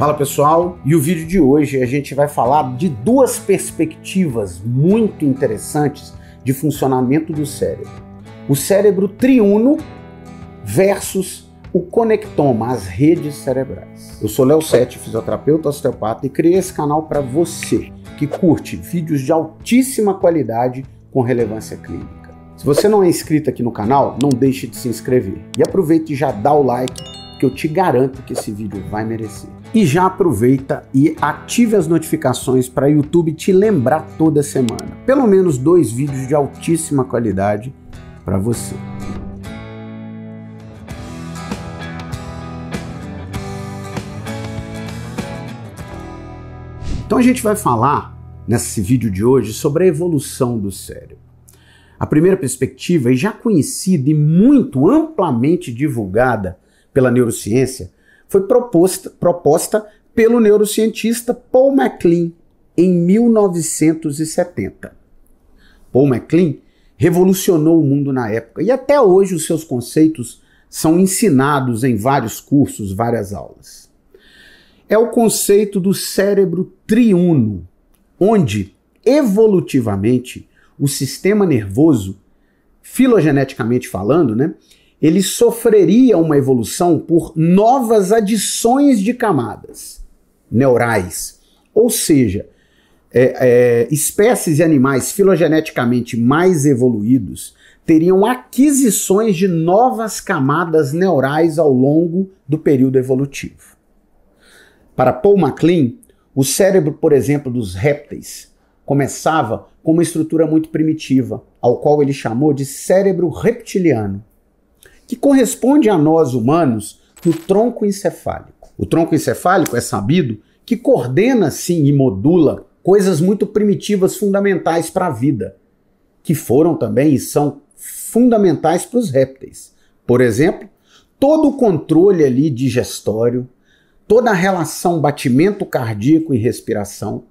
Fala pessoal, e o vídeo de hoje a gente vai falar de duas perspectivas muito interessantes de funcionamento do cérebro. O cérebro triuno versus o conectoma, as redes cerebrais. Eu sou Léo Sete, fisioterapeuta osteopata e criei esse canal para você que curte vídeos de altíssima qualidade com relevância clínica. Se você não é inscrito aqui no canal, não deixe de se inscrever. E aproveite e já dá o like, que eu te garanto que esse vídeo vai merecer. E já aproveita e ative as notificações para o YouTube te lembrar toda semana. Pelo menos dois vídeos de altíssima qualidade para você. Então a gente vai falar nesse vídeo de hoje sobre a evolução do cérebro. A primeira perspectiva e já conhecida e muito amplamente divulgada pela neurociência foi proposta, proposta pelo neurocientista Paul MacLean em 1970. Paul MacLean revolucionou o mundo na época e até hoje os seus conceitos são ensinados em vários cursos, várias aulas. É o conceito do cérebro triuno, onde evolutivamente o sistema nervoso, filogeneticamente falando, né, ele sofreria uma evolução por novas adições de camadas neurais. Ou seja, é, é, espécies e animais filogeneticamente mais evoluídos teriam aquisições de novas camadas neurais ao longo do período evolutivo. Para Paul MacLean, o cérebro, por exemplo, dos répteis começava com uma estrutura muito primitiva, ao qual ele chamou de cérebro reptiliano que corresponde a nós humanos no tronco encefálico. O tronco encefálico é sabido que coordena sim e modula coisas muito primitivas fundamentais para a vida, que foram também e são fundamentais para os répteis. Por exemplo, todo o controle ali digestório, toda a relação batimento cardíaco e respiração,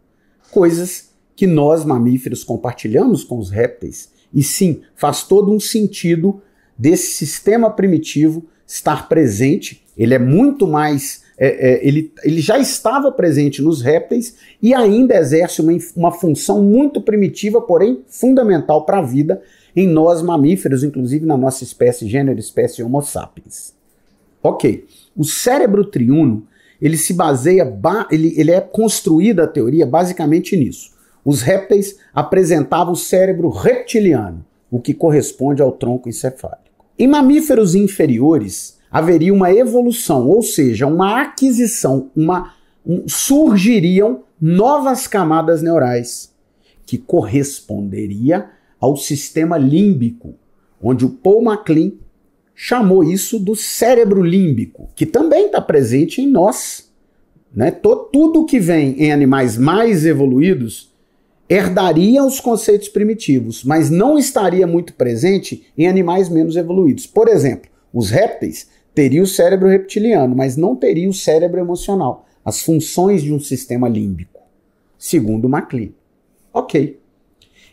coisas que nós mamíferos compartilhamos com os répteis. E sim, faz todo um sentido desse sistema primitivo estar presente. Ele é muito mais. É, é, ele, ele já estava presente nos répteis e ainda exerce uma, uma função muito primitiva, porém fundamental para a vida em nós mamíferos, inclusive na nossa espécie, gênero, espécie Homo sapiens. Ok. O cérebro triuno ele se baseia, ele, ele é construída a teoria basicamente nisso. Os répteis apresentavam o cérebro reptiliano, o que corresponde ao tronco encefálico. Em mamíferos inferiores, haveria uma evolução, ou seja, uma aquisição, uma, um, surgiriam novas camadas neurais que corresponderia ao sistema límbico, onde o Paul MacLean chamou isso do cérebro límbico, que também está presente em nós. Né? Tudo que vem em animais mais evoluídos herdaria os conceitos primitivos, mas não estaria muito presente em animais menos evoluídos. Por exemplo, os répteis teriam o cérebro reptiliano, mas não teriam o cérebro emocional, as funções de um sistema límbico, segundo MacLean. Ok.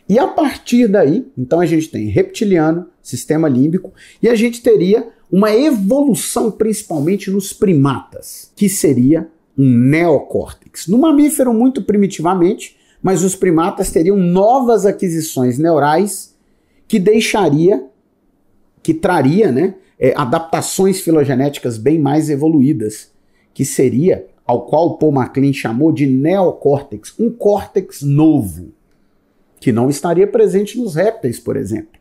E a partir daí, então a gente tem reptiliano, sistema límbico, e a gente teria uma evolução principalmente nos primatas, que seria um neocórtex. No mamífero, muito primitivamente, mas os primatas teriam novas aquisições neurais que deixaria, que traria, né, é, adaptações filogenéticas bem mais evoluídas, que seria ao qual Paul MacLean chamou de neocórtex, um córtex novo, que não estaria presente nos répteis, por exemplo,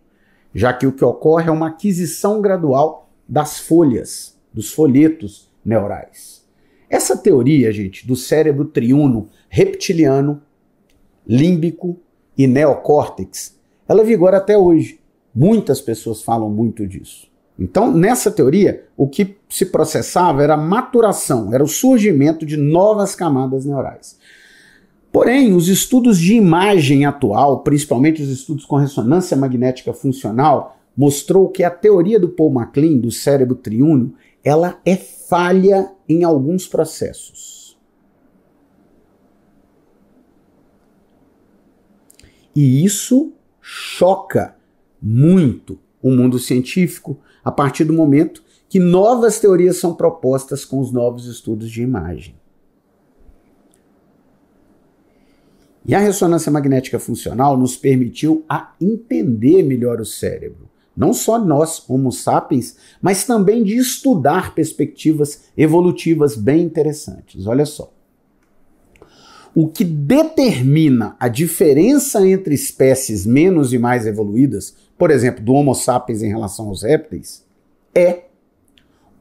já que o que ocorre é uma aquisição gradual das folhas, dos folhetos neurais. Essa teoria, gente, do cérebro triuno reptiliano límbico e neocórtex, ela vigora até hoje. Muitas pessoas falam muito disso. Então, nessa teoria, o que se processava era a maturação, era o surgimento de novas camadas neurais. Porém, os estudos de imagem atual, principalmente os estudos com ressonância magnética funcional, mostrou que a teoria do Paul MacLean do cérebro triúnio, ela é falha em alguns processos. E isso choca muito o mundo científico a partir do momento que novas teorias são propostas com os novos estudos de imagem. E a ressonância magnética funcional nos permitiu a entender melhor o cérebro, não só nós, Homo sapiens, mas também de estudar perspectivas evolutivas bem interessantes. Olha só. O que determina a diferença entre espécies menos e mais evoluídas, por exemplo, do Homo sapiens em relação aos répteis, é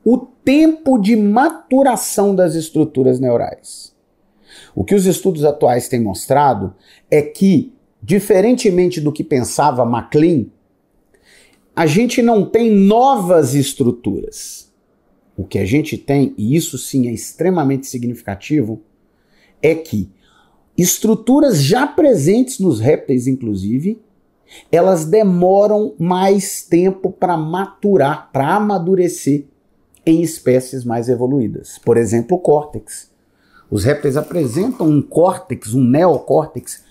o tempo de maturação das estruturas neurais. O que os estudos atuais têm mostrado é que, diferentemente do que pensava MacLean, a gente não tem novas estruturas. O que a gente tem, e isso sim é extremamente significativo, é que estruturas já presentes nos répteis, inclusive, elas demoram mais tempo para maturar, para amadurecer em espécies mais evoluídas. Por exemplo, o córtex. Os répteis apresentam um córtex, um neocórtex,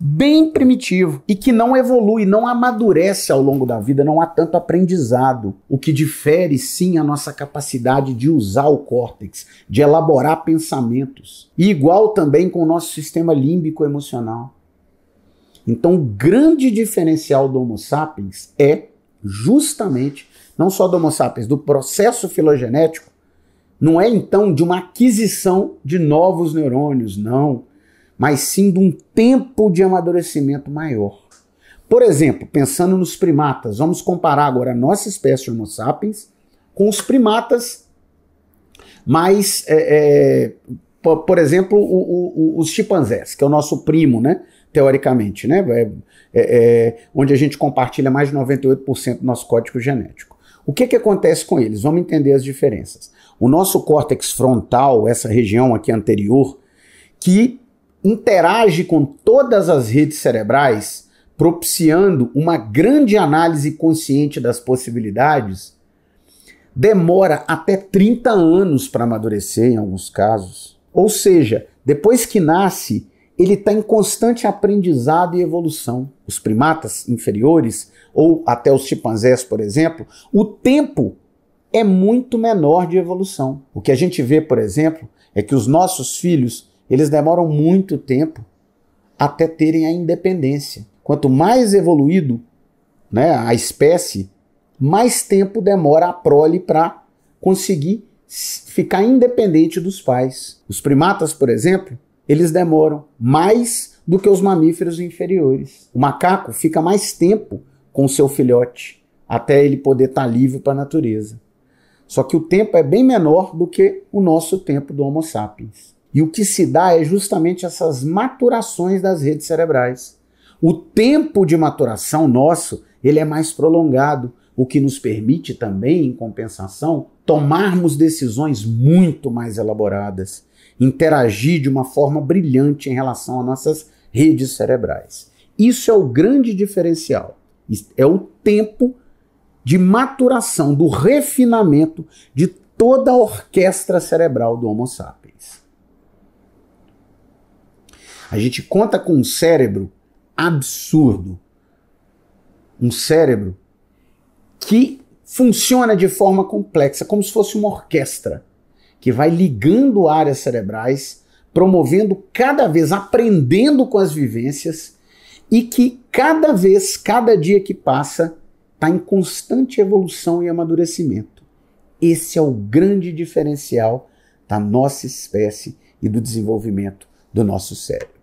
bem primitivo e que não evolui, não amadurece ao longo da vida, não há tanto aprendizado. O que difere sim a nossa capacidade de usar o córtex, de elaborar pensamentos. E igual também com o nosso sistema límbico emocional. Então, o grande diferencial do Homo sapiens é justamente não só do Homo sapiens, do processo filogenético, não é então de uma aquisição de novos neurônios, não mas sim de um tempo de amadurecimento maior. Por exemplo, pensando nos primatas, vamos comparar agora a nossa espécie Homo sapiens com os primatas mais, é, é, por, exemplo, o, o, os chimpanzés, que é o nosso primo, né? Teoricamente, né? É, é, é onde a gente compartilha mais de 98% do nosso código genético. O que, que acontece com eles? Vamos entender as diferenças. O nosso córtex frontal, essa região aqui anterior, que interage com todas as redes cerebrais, propiciando uma grande análise consciente das possibilidades, demora até 30 anos para amadurecer em alguns casos. Ou seja, depois que nasce, ele está em constante aprendizado e evolução. Os primatas inferiores, ou até os chimpanzés, por exemplo, o tempo é muito menor de evolução. O que a gente vê, por exemplo, é que os nossos filhos eles demoram muito tempo até terem a independência. Quanto mais evoluído né, a espécie, mais tempo demora a prole para conseguir ficar independente dos pais. Os primatas, por exemplo, eles demoram mais do que os mamíferos inferiores. O macaco fica mais tempo com seu filhote até ele poder estar tá livre para a natureza. Só que o tempo é bem menor do que o nosso tempo do Homo sapiens. E o que se dá é justamente essas maturações das redes cerebrais. O tempo de maturação nosso, ele é mais prolongado, o que nos permite também, em compensação, tomarmos decisões muito mais elaboradas, interagir de uma forma brilhante em relação às nossas redes cerebrais. Isso é o grande diferencial. É o tempo de maturação, do refinamento de toda a orquestra cerebral do Homo sapiens. A gente conta com um cérebro absurdo. Um cérebro que funciona de forma complexa, como se fosse uma orquestra, que vai ligando áreas cerebrais, promovendo cada vez, aprendendo com as vivências e que cada vez, cada dia que passa, está em constante evolução e amadurecimento. Esse é o grande diferencial da nossa espécie e do desenvolvimento do nosso cérebro.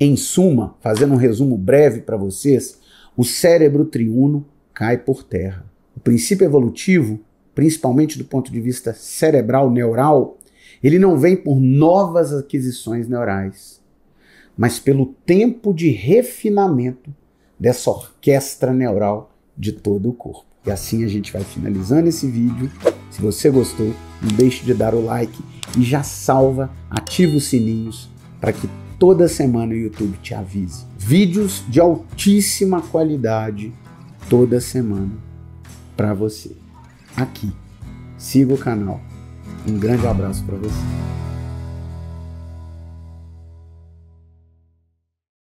Em suma, fazendo um resumo breve para vocês, o cérebro triuno cai por terra. O princípio evolutivo, principalmente do ponto de vista cerebral neural, ele não vem por novas aquisições neurais, mas pelo tempo de refinamento dessa orquestra neural de todo o corpo. E assim a gente vai finalizando esse vídeo. Se você gostou, não deixe de dar o like e já salva, ativa os sininhos para que toda semana o YouTube te avise. Vídeos de altíssima qualidade toda semana para você. Aqui. Siga o canal. Um grande abraço para você.